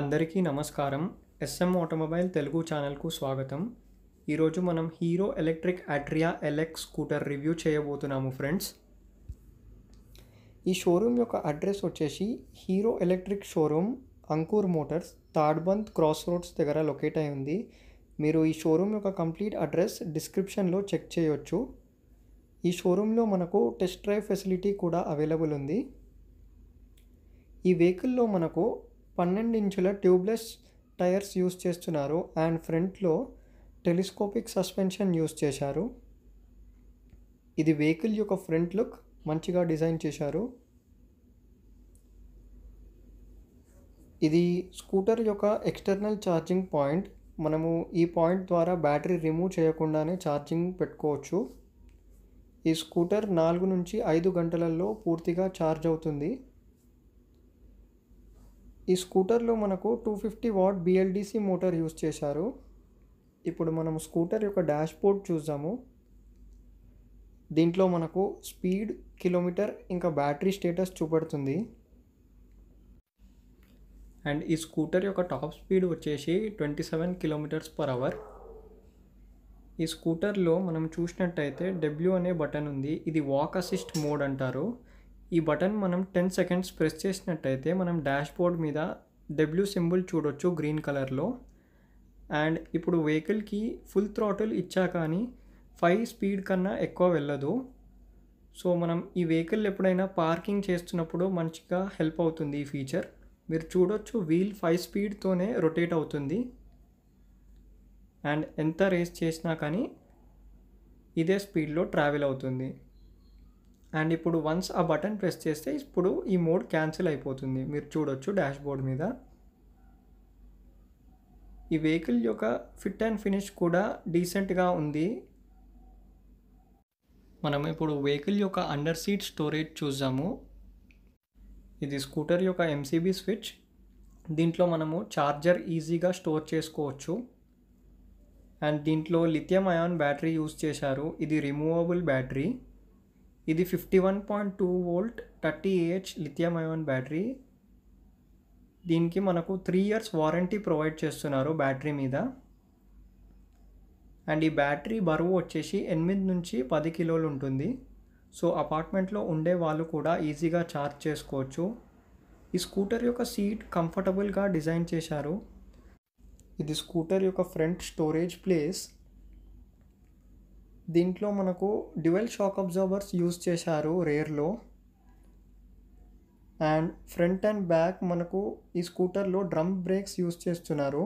అందరికీ నమస్కారం S M automobile Telugu ఛానల్కు స్వాగతం ఈరోజు మనం Hero Electric Atria LX scooter review చేయబోతున్నాము ఫ్రెండ్స్ ఈ షోరూమ్ యొక్క అడ్రస్ వచ్చేసి Hero Electric showroom Ankur Motors Tadbund cross roads దగ్గర లొకేట్ అయి ఉంది మీరు ఈ షోరూమ్ యొక్క కంప్లీట్ అడ్రస్ డిస్క్రిప్షన్లో చెక్ చేయొచ్చు ఈ షోరూంలో మనకు టెస్ట్ డ్రైవ్ ఫెసిలిటీ కూడా అవైలబుల్ ఉంది ఈ వెహికల్లో మనకు పన్నెండు ఇంచుల ట్యూబ్లెస్ టైర్స్ యూస్ చేస్తున్నారు అండ్ ఫ్రంట్లో టెలిస్కోపిక్ సస్పెన్షన్ యూస్ చేశారు ఇది వెహికల్ యొక్క ఫ్రంట్ లుక్ మంచిగా డిజైన్ చేశారు ఇది స్కూటర్ యొక్క ఎక్స్టర్నల్ ఛార్జింగ్ పాయింట్ మనము ఈ పాయింట్ ద్వారా బ్యాటరీ రిమూవ్ చేయకుండానే ఛార్జింగ్ పెట్టుకోవచ్చు ఈ స్కూటర్ నాలుగు నుంచి ఐదు గంటలలో పూర్తిగా ఛార్జ్ అవుతుంది ఈ స్కూటర్లో మనకు two fifty watt BLDC motor use చేశారు ఇప్పుడు మనం స్కూటర్ యొక్క డాష్బోర్డ్ చూద్దాము దీంట్లో మనకు స్పీడ్ కిలోమీటర్ ఇంకా బ్యాటరీ స్టేటస్ చూపెడుతుంది అండ్ ఈ స్కూటర్ యొక్క టాప్ స్పీడ్ వచ్చేసి twenty seven kilometers per hour ఈ స్కూటర్లో మనం చూసినట్టయితే డబ్ల్యూ అనే బటన్ ఉంది ఇది వాక్ అసిస్ట్ మోడ్ అంటారు ఈ బటన్ మనం టెన్ సెకండ్స్ ప్రెస్ చేసినట్టయితే మనం డాష్ బోర్డ్ మీద డబ్ల్యూ సింబుల్ చూడొచ్చు గ్రీన్ కలర్లో అండ్ ఇప్పుడు వెహికల్కి ఫుల్ థ్రాటిల్ ఇచ్చా కానీ ఫైవ్ స్పీడ్ కన్నా ఎక్కువ వెళ్ళదు సో మనం ఈ వెహికల్ ఎప్పుడైనా పార్కింగ్ చేస్తున్నప్పుడు మంచిగా హెల్ప్ అవుతుంది ఈ ఫీచర్ మీరు చూడొచ్చు వీల్ ఫైవ్ స్పీడ్తోనే రొటేట్ అవుతుంది అండ్ ఎంత రేస్ చేసినా కానీ ఇదే స్పీడ్లో ట్రావెల్ అవుతుంది అండ్ ఇప్పుడు వన్స్ ఆ బటన్ ప్రెస్ చేస్తే ఇప్పుడు ఈ మోడ్ క్యాన్సిల్ అయిపోతుంది మీరు చూడొచ్చు డాష్బోర్డ్ మీద ఈ వెహికల్ యొక్క ఫిట్ అండ్ ఫినిష్ కూడా డీసెంట్గా ఉంది మనం ఇప్పుడు వెహికల్ యొక్క అండర్ సీట్ స్టోరేజ్ చూసాము ఇది స్కూటర్ యొక్క ఎంసీబీ స్విచ్ దీంట్లో మనము ఛార్జర్ ఈజీగా స్టోర్ చేసుకోవచ్చు అండ్ దీంట్లో లిథియం అయాన్ బ్యాటరీ యూస్ చేశారు ఇది రిమూవబుల్ బ్యాటరీ ఇది fifty one point two volt thirty AH lithium ion battery దీనికి మనకు త్రీ ఇయర్స్ వారంటీ ప్రొవైడ్ చేస్తున్నారు బ్యాటరీ మీద అండ్ ఈ బ్యాటరీ బరువు వచ్చేసి ఎనిమిది నుంచి పది కిలోలు ఉంటుంది సో అపార్ట్మెంట్లో ఉండే వాళ్ళు కూడా ఈజీగా ఛార్జ్ చేసుకోవచ్చు ఈ స్కూటర్ యొక్క సీట్ కంఫర్టబుల్గా డిజైన్ చేశారు ఇది స్కూటర్ యొక్క ఫ్రంట్ స్టోరేజ్ ప్లేస్ దీంట్లో మనకు డ్యువెల్ షాక్ అబ్జార్బర్స్ యూజ్ చేశారు రేర్లో అండ్ ఫ్రంట్ అండ్ బ్యాక్ మనకు ఈ స్కూటర్లో డ్రమ్ బ్రేక్స్ యూజ్ చేస్తున్నారు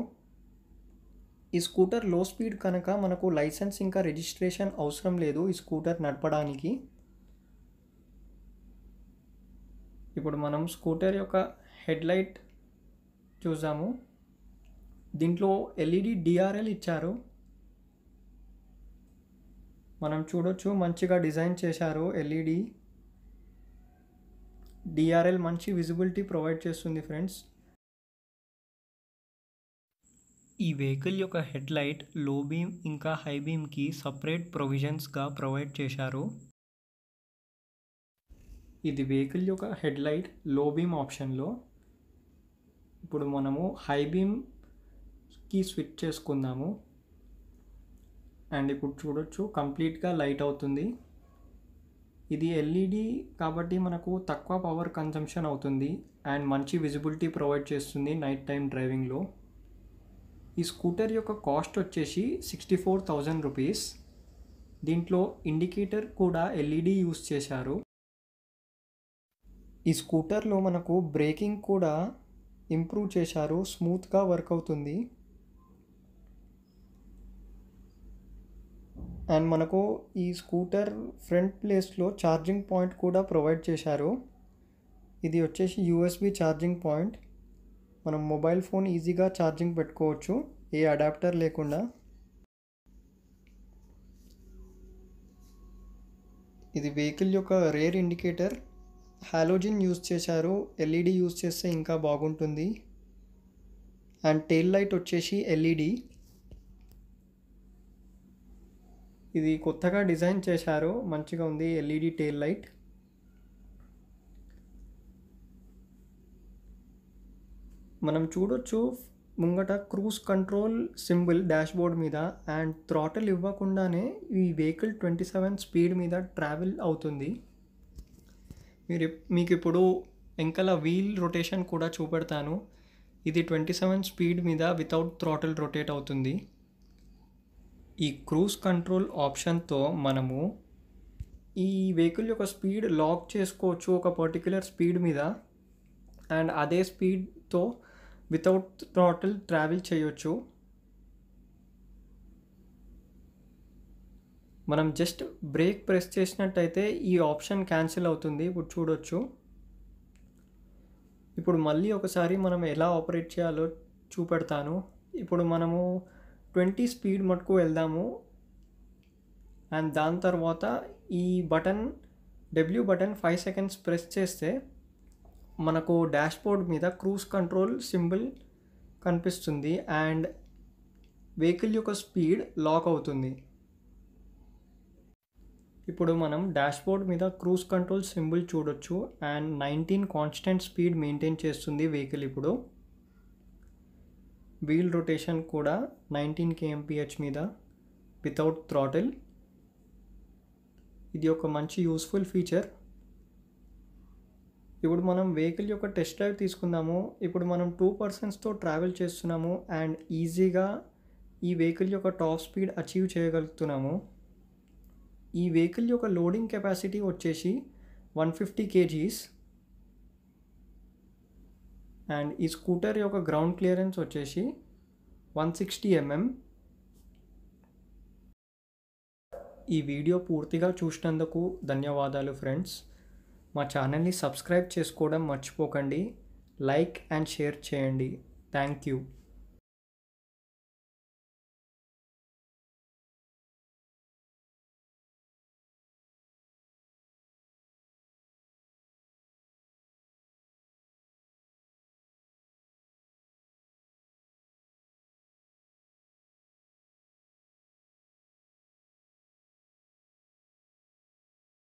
ఈ స్కూటర్ లో స్పీడ్ కనుక మనకు లైసెన్స్ ఇంకా రిజిస్ట్రేషన్ అవసరం లేదు ఈ స్కూటర్ నడపడానికి ఇప్పుడు మనం స్కూటర్ యొక్క హెడ్లైట్ చూసాము దీంట్లో ఎల్ఈడి డిఆర్ఎల్ ఇచ్చారు మనం చూడొచ్చు మంచిగా డిజైన్ చేశారు ఎల్ఈడి డిఆర్ఎల్ మంచి విజిబిలిటీ ప్రొవైడ్ చేస్తుంది ఫ్రెండ్స్ ఈ వెహికల్ యొక్క హెడ్లైట్ లో బీమ్ ఇంకా హై బీమ్కి సపరేట్ ప్రొవిజన్స్గా ప్రొవైడ్ చేశారు ఇది వెహికల్ యొక్క హెడ్లైట్ లో బీమ్ ఆప్షన్లో ఇప్పుడు మనము హై బీమ్కి స్విచ్ చేసుకుందాము అండ్ ఇప్పుడు చూడొచ్చు కంప్లీట్గా లైట్ అవుతుంది ఇది ఎల్ఈడి కాబట్టి మనకు తక్కువ పవర్ కన్సంప్షన్ అవుతుంది అండ్ మంచి విజిబిలిటీ ప్రొవైడ్ చేస్తుంది నైట్ టైం డ్రైవింగ్లో ఈ స్కూటర్ యొక్క కాస్ట్ వచ్చేసి సిక్స్టీ ఫోర్ థౌజండ్ రూపీస్ దీంట్లో ఇండికేటర్ కూడా ఎల్ఈడి యూస్ చేశారు ఈ స్కూటర్లో మనకు బ్రేకింగ్ కూడా ఇంప్రూవ్ చేశారు స్మూత్గా వర్క్ అవుతుంది అండ్ మనకు ఈ స్కూటర్ ఫ్రంట్ ప్లేస్లో ఛార్జింగ్ పాయింట్ కూడా ప్రొవైడ్ చేశారు ఇది వచ్చేసి యూఎస్బి ఛార్జింగ్ పాయింట్ మనం మొబైల్ ఫోన్ ఈజీగా ఛార్జింగ్ పెట్టుకోవచ్చు ఏ అడాప్టర్ లేకుండా ఇది వెహికల్ యొక్క రేర్ ఇండికేటర్ హాలోజిన్ యూస్ చేశారు ఎల్ఈడి యూస్ చేస్తే ఇంకా బాగుంటుంది అండ్ టెయిల్ లైట్ వచ్చేసి ఎల్ఈడి ఇది కొత్తగా డిజైన్ చేశారు మంచిగా ఉంది ఎల్ఈడి టెయిల్ లైట్ మనం చూడొచ్చు ముంగట క్రూజ్ కంట్రోల్ సింబల్ బోర్డ్ మీద అండ్ థ్రాటల్ ఇవ్వకుండానే ఈ వెహికల్ ట్వంటీ సెవెన్ స్పీడ్ మీద ట్రావెల్ అవుతుంది మీరు మీకు ఇప్పుడు వెంకల వీల్ రొటేషన్ కూడా చూపెడతాను ఇది ట్వంటీ సెవెన్ స్పీడ్ మీద వితౌట్ థ్రాటల్ రొటేట్ అవుతుంది ఈ క్రూజ్ కంట్రోల్ ఆప్షన్తో మనము ఈ వెహికల్ యొక్క స్పీడ్ లాక్ చేసుకోవచ్చు ఒక పర్టిక్యులర్ స్పీడ్ మీద అండ్ అదే స్పీడ్తో వితౌట్ టోటల్ ట్రావెల్ చేయొచ్చు మనం జస్ట్ బ్రేక్ ప్రెస్ చేసినట్టయితే ఈ ఆప్షన్ క్యాన్సిల్ అవుతుంది ఇప్పుడు చూడొచ్చు ఇప్పుడు మళ్ళీ ఒకసారి మనం ఎలా ఆపరేట్ చేయాలో చూపెడతాను ఇప్పుడు మనము ట్వంటీ స్పీడ్ మటుకు వెళ్దాము అండ్ దాని తర్వాత ఈ button W button five seconds press చేస్తే మనకు డాష్బోర్డ్ మీద క్రూజ్ కంట్రోల్ సింబల్ కనిపిస్తుంది అండ్ వెహికల్ యొక్క స్పీడ్ లాక్ అవుతుంది ఇప్పుడు మనం డాష్బోర్డ్ మీద క్రూజ్ కంట్రోల్ సింబల్ చూడొచ్చు and nineteen constant speed maintain చేస్తుంది వెహికల్ ఇప్పుడు వీల్ రొటేషన్ కూడా నైన్టీన్ కేఎంపిహెచ్ మీద వితౌట్ థ్రాటిల్ ఇది ఒక మంచి యూస్ఫుల్ ఫీచర్ ఇప్పుడు మనం వెహికల్ యొక్క టెస్ట్ డ్రైవ్ తీసుకుందాము ఇప్పుడు మనం టూ పర్సన్స్తో ట్రావెల్ చేస్తున్నాము అండ్ ఈజీగా ఈ వెహికల్ యొక్క టాప్ స్పీడ్ అచీవ్ చేయగలుగుతున్నాము ఈ వెహికల్ యొక్క లోడింగ్ కెపాసిటీ వచ్చేసి వన్ ఫిఫ్టీ కేజీస్ అండ్ ఈ స్కూటర్ యొక్క గ్రౌండ్ క్లియరెన్స్ వచ్చేసి వన్ సిక్స్టీ ఎంఎం ఈ వీడియో పూర్తిగా చూసినందుకు ధన్యవాదాలు ఫ్రెండ్స్ మా ఛానల్ని సబ్స్క్రైబ్ చేసుకోవడం మర్చిపోకండి లైక్ అండ్ షేర్ చేయండి థ్యాంక్ యూ